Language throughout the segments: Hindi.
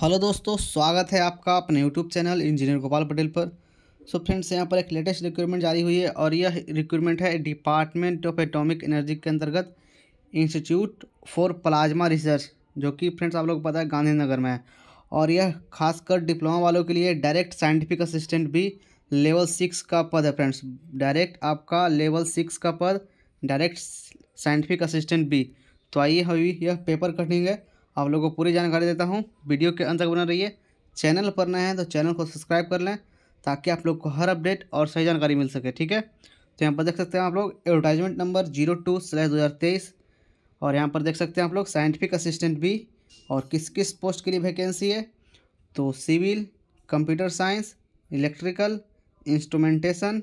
हेलो दोस्तों स्वागत है आपका अपने YouTube channel engineer Gopal Patel पर सो फ्रेंड्स यहाँ पर एक लेटेस्ट रिक्रूटमेंट जारी हुई है और यह रिक्रूटमेंट है डिपार्टमेंट ऑफ एटॉमिक एनर्जी के अंतर्गत इंस्टीट्यूट फॉर प्लाज्मा रिसर्च जो कि फ्रेंड्स आप लोग पता है गांधीनगर में है और यह खासकर डिप्लोमा वालों के लिए डायरेक्ट साइंटिफिक असिस्टेंट भी लेवल सिक्स का पद है फ्रेंड्स डायरेक्ट आपका लेवल सिक्स का पद डायरेक्ट साइंटिफिक असिस्टेंट भी तो आइए हम यह पेपर कटिंग है आप लोगों को पूरी जानकारी देता हूँ वीडियो के अंत तक बना रहिए चैनल पर नए हैं तो चैनल को सब्सक्राइब कर लें ताकि आप लोग को हर अपडेट और सही जानकारी मिल सके ठीक है तो यहाँ पर देख सकते हैं आप लोग advertisement number zero two slash दो हज़ार तेईस और यहाँ पर देख सकते हैं आप लोग साइंटिफिक असिस्टेंट भी और किस किस पोस्ट के लिए वैकेंसी है तो civil computer science electrical instrumentation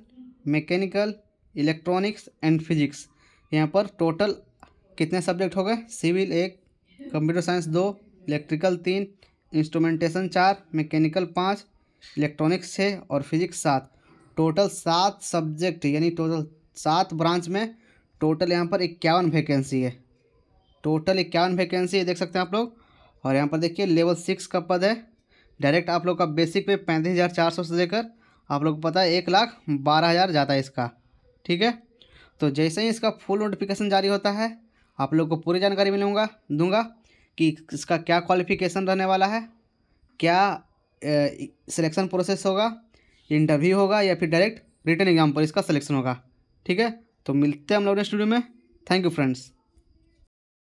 mechanical electronics and physics यहाँ पर टोटल कितने सब्जेक्ट हो गए सिविल एक कंप्यूटर साइंस दो इलेक्ट्रिकल तीन इंस्ट्रूमेंटेशन चार मैकेनिकल पाँच इलेक्ट्रॉनिक्स छः और फिजिक्स सात टोटल सात सब्जेक्ट यानी टोटल सात ब्रांच में टोटल यहाँ पर इक्यावन वैकेंसी है टोटल इक्यावन वैकेंसी है देख सकते हैं आप लोग और यहाँ पर देखिए लेवल सिक्स का पद है डायरेक्ट आप लोग का बेसिक पे पैंतीस हज़ार चार सौ से लेकर आप लोग को पता है एक लाख बारह हज़ार जाता है इसका ठीक है तो जैसे ही इसका फुल नोटिफिकेशन जारी होता है आप लोग को पूरी जानकारी मिलूँगा दूंगा कि इसका क्या क्वालिफिकेशन रहने वाला है क्या सिलेक्शन प्रोसेस होगा इंटरव्यू होगा या फिर डायरेक्ट रिटर्न एग्जाम पर इसका सिलेक्शन होगा ठीक है तो मिलते हैं हम लोग स्टूडियो में थैंक यू फ्रेंड्स